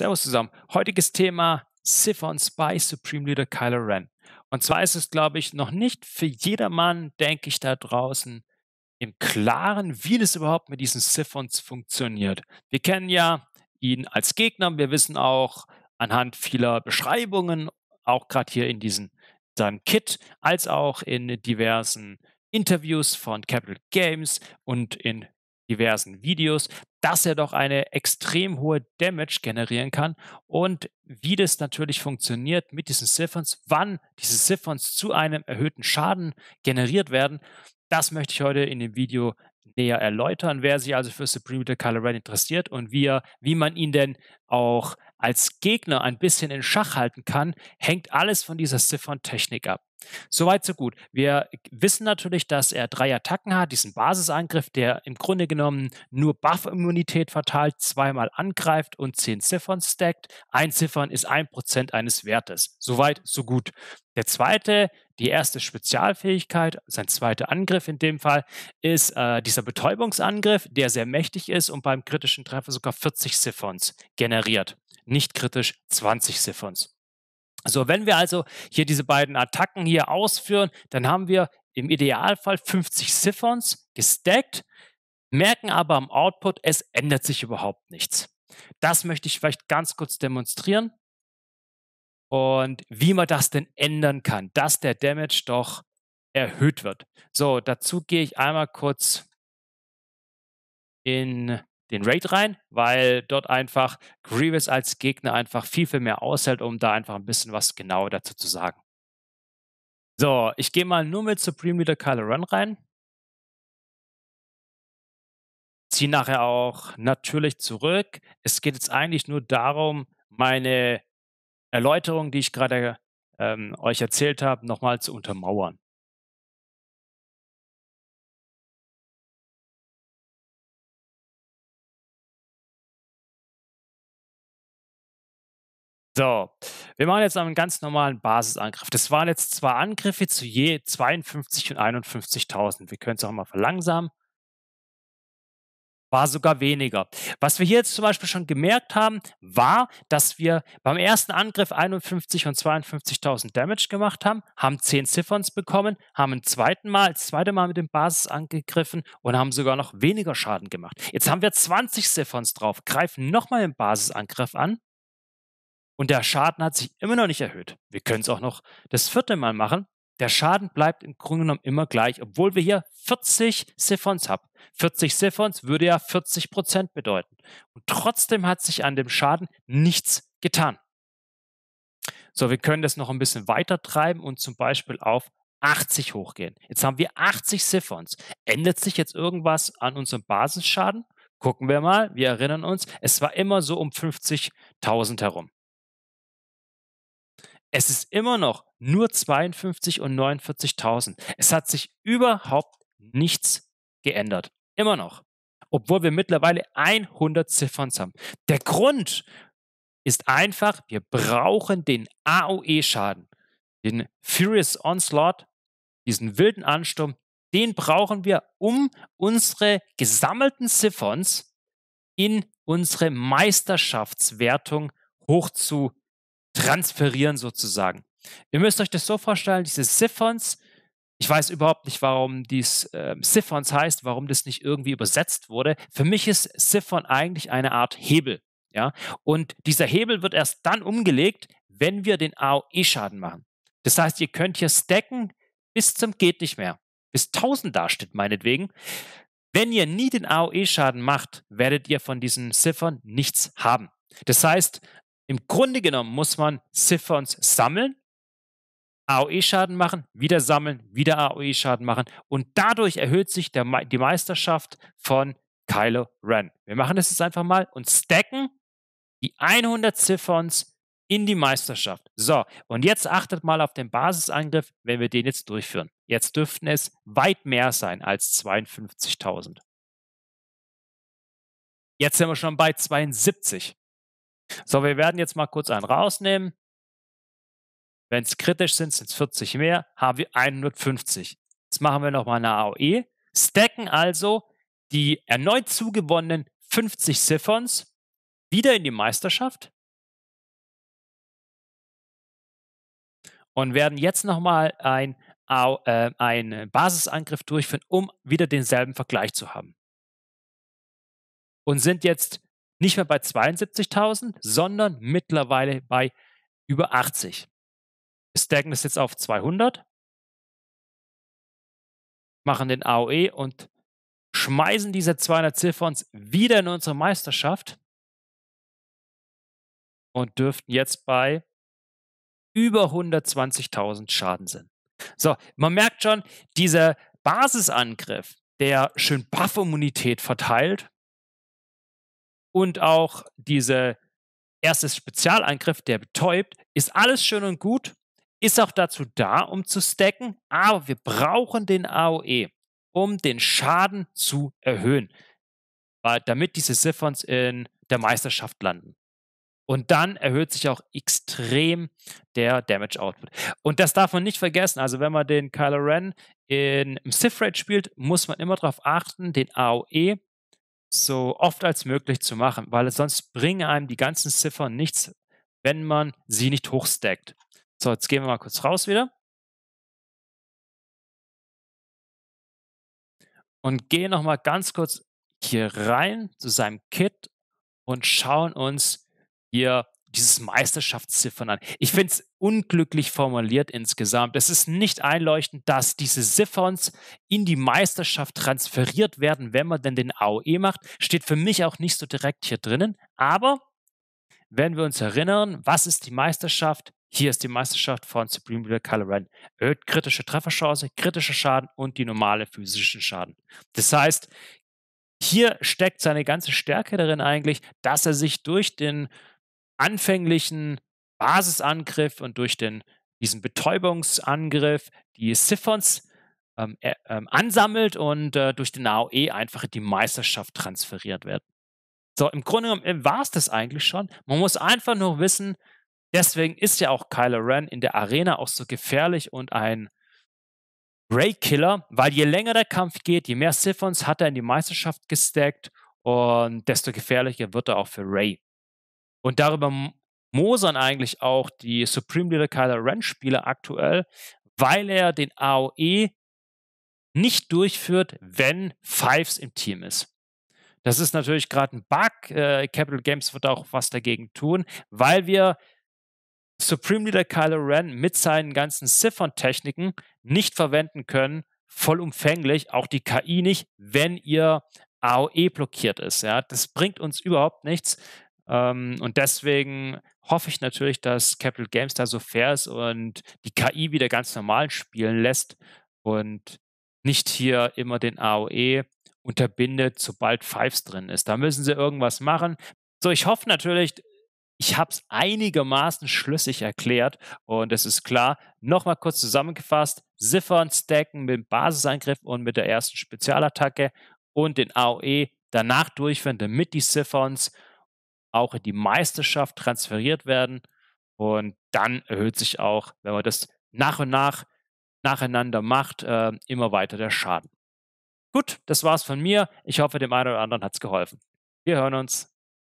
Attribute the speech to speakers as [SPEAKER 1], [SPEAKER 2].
[SPEAKER 1] Servus zusammen. Heutiges Thema Siffer und Spy Supreme Leader Kylo Ren. Und zwar ist es, glaube ich, noch nicht für jedermann, denke ich, da draußen im Klaren, wie das überhaupt mit diesen Siphons funktioniert. Wir kennen ja ihn als Gegner. Wir wissen auch anhand vieler Beschreibungen, auch gerade hier in diesem seinem Kit, als auch in diversen Interviews von Capital Games und in diversen Videos, dass er doch eine extrem hohe Damage generieren kann und wie das natürlich funktioniert mit diesen Siphons, wann diese Siphons zu einem erhöhten Schaden generiert werden, das möchte ich heute in dem Video näher erläutern. Wer sich also für Supreme Leader Kylo Ren interessiert und wie, er, wie man ihn denn auch als Gegner ein bisschen in Schach halten kann, hängt alles von dieser Siphon-Technik ab. Soweit, so gut. Wir wissen natürlich, dass er drei Attacken hat, diesen Basisangriff, der im Grunde genommen nur Buff-Immunität verteilt, zweimal angreift und zehn Ziffern stackt. Ein Ziffern ist ein Prozent eines Wertes. Soweit, so gut. Der zweite, die erste Spezialfähigkeit, sein zweiter Angriff in dem Fall, ist äh, dieser Betäubungsangriff, der sehr mächtig ist und beim kritischen Treffer sogar 40 Ziffern generiert. Nicht kritisch 20 Siphons. So, wenn wir also hier diese beiden Attacken hier ausführen, dann haben wir im Idealfall 50 Siphons gestackt, merken aber am Output, es ändert sich überhaupt nichts. Das möchte ich vielleicht ganz kurz demonstrieren und wie man das denn ändern kann, dass der Damage doch erhöht wird. So, dazu gehe ich einmal kurz in den Raid rein, weil dort einfach Grievous als Gegner einfach viel, viel mehr aushält, um da einfach ein bisschen was genauer dazu zu sagen. So, ich gehe mal nur mit Supreme Leader Kylo Ren rein. Ziehe nachher auch natürlich zurück. Es geht jetzt eigentlich nur darum, meine Erläuterung, die ich gerade ähm, euch erzählt habe, nochmal zu untermauern. So, wir machen jetzt einen ganz normalen Basisangriff. Das waren jetzt zwei Angriffe zu je 52.000 und 51.000. Wir können es auch mal verlangsamen. War sogar weniger. Was wir hier jetzt zum Beispiel schon gemerkt haben, war, dass wir beim ersten Angriff 51.000 und 52.000 Damage gemacht haben, haben 10 Siphons bekommen, haben ein zweiten Mal, das zweite Mal mit dem Basis angegriffen und haben sogar noch weniger Schaden gemacht. Jetzt haben wir 20 Siphons drauf, greifen nochmal den Basisangriff an und der Schaden hat sich immer noch nicht erhöht. Wir können es auch noch das vierte Mal machen. Der Schaden bleibt im Grunde genommen immer gleich, obwohl wir hier 40 Siphons haben. 40 Siphons würde ja 40 Prozent bedeuten. Und trotzdem hat sich an dem Schaden nichts getan. So, wir können das noch ein bisschen weiter treiben und zum Beispiel auf 80 hochgehen. Jetzt haben wir 80 Siphons. Ändert sich jetzt irgendwas an unserem Basisschaden? Gucken wir mal, wir erinnern uns, es war immer so um 50.000 herum. Es ist immer noch nur 52 und 49.000. Es hat sich überhaupt nichts geändert. Immer noch. Obwohl wir mittlerweile 100 Ziffern haben. Der Grund ist einfach, wir brauchen den AOE-Schaden. Den Furious Onslaught, diesen wilden Ansturm, den brauchen wir, um unsere gesammelten Siphons in unsere Meisterschaftswertung hochzuziehen transferieren sozusagen. Ihr müsst euch das so vorstellen, diese Siphons, ich weiß überhaupt nicht, warum dies äh, Siphons heißt, warum das nicht irgendwie übersetzt wurde. Für mich ist Siphon eigentlich eine Art Hebel. Ja? Und dieser Hebel wird erst dann umgelegt, wenn wir den AOE-Schaden machen. Das heißt, ihr könnt hier stacken bis zum geht nicht mehr, bis 1000 dasteht meinetwegen. Wenn ihr nie den AOE-Schaden macht, werdet ihr von diesen Ziffern nichts haben. Das heißt, im Grunde genommen muss man Siphons sammeln, AOE-Schaden machen, wieder sammeln, wieder AOE-Schaden machen und dadurch erhöht sich der, die Meisterschaft von Kylo Ren. Wir machen das jetzt einfach mal und stacken die 100 Siphons in die Meisterschaft. So, und jetzt achtet mal auf den Basisangriff, wenn wir den jetzt durchführen. Jetzt dürften es weit mehr sein als 52.000. Jetzt sind wir schon bei 72. So, wir werden jetzt mal kurz einen rausnehmen. Wenn es kritisch sind, sind es 40 mehr, haben wir 150. Jetzt machen wir nochmal eine AOE, stacken also die erneut zugewonnenen 50 Siphons wieder in die Meisterschaft und werden jetzt nochmal ein, äh, einen Basisangriff durchführen, um wieder denselben Vergleich zu haben. Und sind jetzt nicht mehr bei 72.000, sondern mittlerweile bei über 80. Wir stacken das jetzt auf 200, machen den AOE und schmeißen diese 200 Ziffern's wieder in unsere Meisterschaft und dürften jetzt bei über 120.000 Schaden sind. So, man merkt schon, dieser Basisangriff, der schön Buff-Immunität verteilt, und auch diese erste Spezialangriff, der betäubt, ist alles schön und gut, ist auch dazu da, um zu stacken, aber wir brauchen den AOE, um den Schaden zu erhöhen, damit diese Siphons in der Meisterschaft landen. Und dann erhöht sich auch extrem der Damage Output. Und das darf man nicht vergessen. Also, wenn man den Kylo Ren in, im Sith Raid spielt, muss man immer darauf achten, den AOE so oft als möglich zu machen, weil sonst bringen einem die ganzen Ziffern nichts, wenn man sie nicht hochstackt. So, jetzt gehen wir mal kurz raus wieder. Und gehen nochmal ganz kurz hier rein zu seinem Kit und schauen uns hier dieses Meisterschaftsziffern an. Ich finde es unglücklich formuliert insgesamt. Es ist nicht einleuchtend, dass diese Siphons in die Meisterschaft transferiert werden, wenn man denn den AOE macht. Steht für mich auch nicht so direkt hier drinnen. Aber wenn wir uns erinnern, was ist die Meisterschaft? Hier ist die Meisterschaft von Supreme Leader Kylo Erhöht kritische Trefferchance, kritischer Schaden und die normale physischen Schaden. Das heißt, hier steckt seine ganze Stärke darin eigentlich, dass er sich durch den anfänglichen Basisangriff und durch den, diesen Betäubungsangriff die Siphons ähm, äh, ansammelt und äh, durch den AOE einfach die Meisterschaft transferiert wird. So, im Grunde genommen äh, war es das eigentlich schon. Man muss einfach nur wissen, deswegen ist ja auch Kylo Ren in der Arena auch so gefährlich und ein Ray-Killer, weil je länger der Kampf geht, je mehr Siphons hat er in die Meisterschaft gesteckt und desto gefährlicher wird er auch für Ray. Und darüber mosern eigentlich auch die Supreme Leader Kylo Ren Spieler aktuell, weil er den AOE nicht durchführt, wenn Fives im Team ist. Das ist natürlich gerade ein Bug. Äh, Capital Games wird auch was dagegen tun, weil wir Supreme Leader Kylo Ren mit seinen ganzen Siphon-Techniken nicht verwenden können, vollumfänglich, auch die KI nicht, wenn ihr AOE blockiert ist. Ja? Das bringt uns überhaupt nichts, ähm, und deswegen hoffe ich natürlich, dass Capital Games da so fair ist und die KI wieder ganz normal spielen lässt und nicht hier immer den AOE unterbindet, sobald Fives drin ist. Da müssen sie irgendwas machen. So, ich hoffe natürlich, ich habe es einigermaßen schlüssig erklärt und es ist klar. Nochmal kurz zusammengefasst: Ziffern stacken mit dem Basisangriff und mit der ersten Spezialattacke und den AOE danach durchführen, damit die Siphons auch in die Meisterschaft transferiert werden. Und dann erhöht sich auch, wenn man das nach und nach nacheinander macht, äh, immer weiter der Schaden. Gut, das war's von mir. Ich hoffe, dem einen oder anderen hat's geholfen. Wir hören uns.